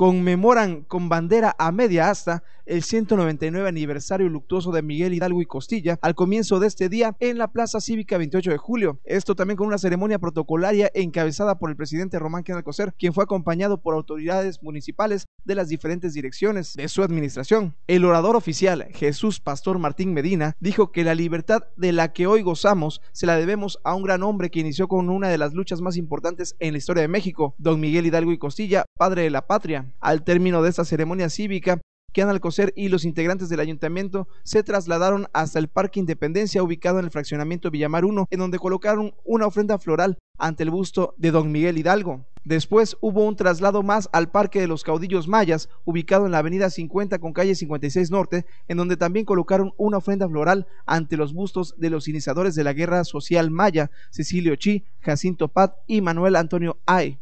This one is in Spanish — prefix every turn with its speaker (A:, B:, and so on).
A: conmemoran con bandera a media asta el 199 aniversario luctuoso de Miguel Hidalgo y Costilla al comienzo de este día en la Plaza Cívica 28 de julio. Esto también con una ceremonia protocolaria encabezada por el presidente Román Alcocer, quien fue acompañado por autoridades municipales de las diferentes direcciones de su administración. El orador oficial, Jesús Pastor Martín Medina, dijo que la libertad de la que hoy gozamos se la debemos a un gran hombre que inició con una de las luchas más importantes en la historia de México, don Miguel Hidalgo y Costilla, padre de la patria. Al término de esta ceremonia cívica, que Alcocer y los integrantes del ayuntamiento se trasladaron hasta el Parque Independencia ubicado en el fraccionamiento Villamar 1, en donde colocaron una ofrenda floral ante el busto de don Miguel Hidalgo. Después hubo un traslado más al Parque de los Caudillos Mayas, ubicado en la avenida 50 con calle 56 Norte, en donde también colocaron una ofrenda floral ante los bustos de los iniciadores de la Guerra Social Maya, Cecilio Chi, Jacinto Pat y Manuel Antonio Ay.